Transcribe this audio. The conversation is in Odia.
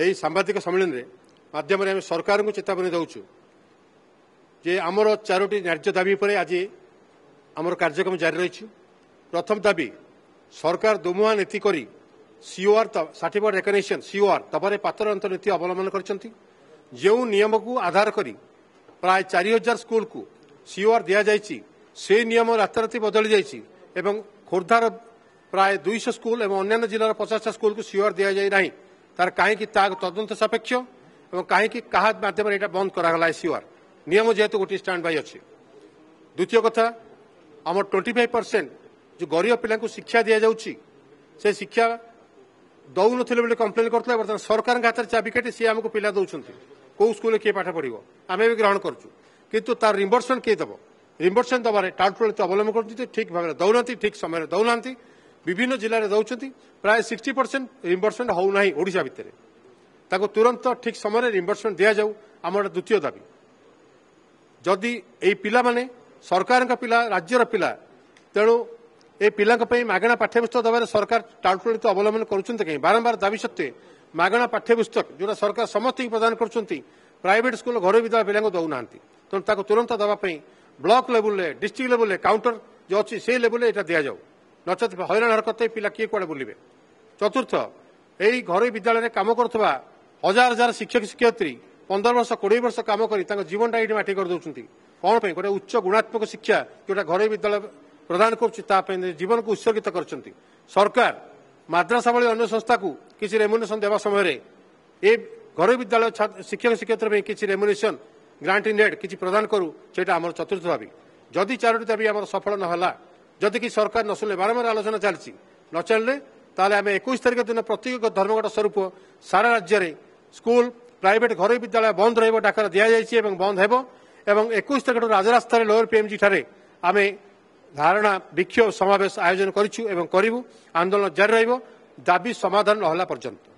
ଏହି ସାମ୍ବାଦିକ ସମ୍ମିଳନୀରେ ମାଧ୍ୟମରେ ଆମେ ସରକାରଙ୍କୁ ଚେତାବନୀ ଦେଉଛୁ ଯେ ଆମର ଚାରୋଟି ନ୍ୟାର୍ଯ୍ୟ ଦାବି ଉପରେ ଆଜି ଆମର କାର୍ଯ୍ୟକ୍ରମ ଜାରି ରହିଛି ପ୍ରଥମ ଦାବି ସରକାର ଦୁମୁହା ନୀତି କରି ସିଓଆର୍ ସାର୍ଟିଫିକେଟ୍ ରେକଗ୍ନେସନ୍ ସିଓଆର୍ ତପରେ ପାତର ଅନ୍ତ ନୀତି ଅବଲମ୍ବନ କରିଛନ୍ତି ଯେଉଁ ନିୟମକୁ ଆଧାର କରି ପ୍ରାୟ ଚାରି ହଜାର ସ୍କୁଲକୁ ସିଓଆର୍ ଦିଆଯାଇଛି ସେ ନିୟମ ରାତାରାତି ବଦଳି ଯାଇଛି ଏବଂ ଖୋର୍ଦ୍ଧାର ପ୍ରାୟ ଦୁଇଶହ ସ୍କୁଲ ଏବଂ ଅନ୍ୟାନ୍ୟ ଜିଲ୍ଲାର ପଚାଶ ସ୍କୁଲକୁ ସିଓଆର୍ ଦିଆଯାଇ ନାହିଁ তার কাহিঁকি তা তদন্ত সাপেক্ষ এবং কাহিঁকি কাহা মাধ্যমে এটা বন্ধ করাগলা এসিওআর নিয়ম যেহেতু গোটি স্ট্যান্ড বাই অছে দ্বিতীয় কথা আমার টোয়েন্টি ফাইভ পরসেন্ট যে গরিব পিলাঙ্কু শিক্ষা দিয়া যাচ্ছি সে শিক্ষা দৌনলে বলে কমপ্লেন করলে বর্তমান সরকার হাতের চাবি চাবিকাঠি সি আমাকে পিলা দৌঁচ কেউ স্কুলে কিয়ে পাঠ পড়ব আমি বি গ্রহণ করছু কিন্তু তার রিম্বর্সমেন্ট কে দেব রিম্বর্সমেন্ট দেবার টাউটুয়ালি অবলম্বন করছে ঠিক ভাবে দৌনা ঠিক সময় দৌনা ବିଭିନ୍ନ ଜିଲ୍ଲାରେ ଦେଉଛନ୍ତି ପ୍ରାୟ ସିକ୍ସଟି ପରସେଣ୍ଟ ରିମ୍ବର୍ସମେଣ୍ଟ ହେଉନାହିଁ ଓଡ଼ିଶା ଭିତରେ ତାକୁ ତୁରନ୍ତ ଠିକ୍ ସମୟରେ ରିମ୍ବର୍ସମେଣ୍ଟ ଦିଆଯାଉ ଆମର ଦ୍ୱିତୀୟ ଦାବି ଯଦି ଏହି ପିଲାମାନେ ସରକାରଙ୍କ ପିଲା ରାଜ୍ୟର ପିଲା ତେଣୁ ଏ ପିଲାଙ୍କ ପାଇଁ ମାଗଣା ପାଠ୍ୟପୁସ୍ତକ ଦେବାରେ ସରକାର ଟାଳଟୁଳିତ ଅବଲମ୍ବନ କରୁଛନ୍ତି କାହିଁକି ବାରମ୍ଭାର ଦାବି ସତ୍ତ୍ୱେ ମାଗଣା ପାଠ୍ୟପୁସ୍ତକ ଯେଉଁଟା ସରକାର ସମସ୍ତଙ୍କୁ ପ୍ରଦାନ କରୁଛନ୍ତି ପ୍ରାଇଭେଟ୍ ସ୍କୁଲ୍ ଘରୋଇ ବିଦ୍ୟାଳୟ ପିଲାଙ୍କୁ ଦେଉନାହାନ୍ତି ତେଣୁ ତାକୁ ତୁରନ୍ତ ଦେବା ପାଇଁ ବ୍ଲକ୍ ଲେବୁଲ୍ରେ ଡିଷ୍ଟ୍ରିକ୍ଟ ଲେବୁଲ୍ରେ କାଉଣ୍ଟର ଯେଉଁ ଅଛି ସେହି ଲେବୁଲ୍ରେ ଏଇଟା ଦିଆଯାଉ ନଚେତ ହଇରାଣ ହରକତ ପିଲା କିଏ କୁଆଡ଼େ ବୁଲିବେ ଚତୁର୍ଥ ଏହି ଘରୋଇ ବିଦ୍ୟାଳୟରେ କାମ କରୁଥିବା ହଜାର ହଜାର ଶିକ୍ଷକ ଶିକ୍ଷୟତ୍ରୀ ପନ୍ଦର ବର୍ଷ କୋଡ଼ିଏ ବର୍ଷ କାମ କରି ତାଙ୍କ ଜୀବନଟା ଏଇଠି ମାଟି କରିଦେଉଛନ୍ତି କ'ଣ ପାଇଁ ଗୋଟେ ଉଚ୍ଚ ଗୁଣାତ୍ମକ ଶିକ୍ଷା ଯେଉଁଟା ଘରୋଇ ବିଦ୍ୟାଳୟ ପ୍ରଦାନ କରୁଛି ତା ପାଇଁ ଜୀବନକୁ ଉତ୍ସର୍ଗିତ କରିଛନ୍ତି ସରକାର ମାଦ୍ରାସା ଭଳି ଅନ୍ୟ ସଂସ୍ଥାକୁ କିଛି ରେମୁନେସନ୍ ଦେବା ସମୟରେ ଏ ଘରୋଇ ବିଦ୍ୟାଳୟ ଶିକ୍ଷକ ଶିକ୍ଷୟତ୍ରୀ ପାଇଁ କିଛି ରେମୁନେସନ୍ ଗ୍ରାଣ୍ଟ ଇନ୍ ଏଡ୍ କିଛି ପ୍ରଦାନ କରୁ ସେଇଟା ଆମର ଚତୁର୍ଥ ଦାବି ଯଦି ଚାରୋଟି ଦାବି ଆମର ସଫଳ ନ ହେଲା ଯଦି କି ସରକାର ନ ଶୁଣିଲେ ବାରମ୍ବାର ଆଲୋଚନା ଚାଲିଛି ନ ଚାଲିଲେ ତାହେଲେ ଆମେ ଏକୋଇଶ ତାରିଖ ଦିନ ପ୍ରତ୍ୟେକ ଧର୍ମଘଟ ସ୍ୱରୂପ ସାରା ରାଜ୍ୟରେ ସ୍କୁଲ ପ୍ରାଇଭେଟ୍ ଘରୋଇ ବିଦ୍ୟାଳୟ ବନ୍ଦ ରହିବ ଡାକରା ଦିଆଯାଇଛି ଏବଂ ବନ୍ଦ ହେବ ଏବଂ ଏକୋଇଶ ତାରିଖରୁ ରାଜରାସ୍ତାରେ ଲୋୟର ପିଏମ୍ଜି ଠାରେ ଆମେ ଧାରଣା ବିକ୍ଷୋଭ ସମାବେଶ ଆୟୋଜନ କରିଛୁ ଏବଂ କରିବୁ ଆନ୍ଦୋଳନ ଜାରି ରହିବ ଦାବି ସମାଧାନ ନହେଲା ପର୍ଯ୍ୟନ୍ତ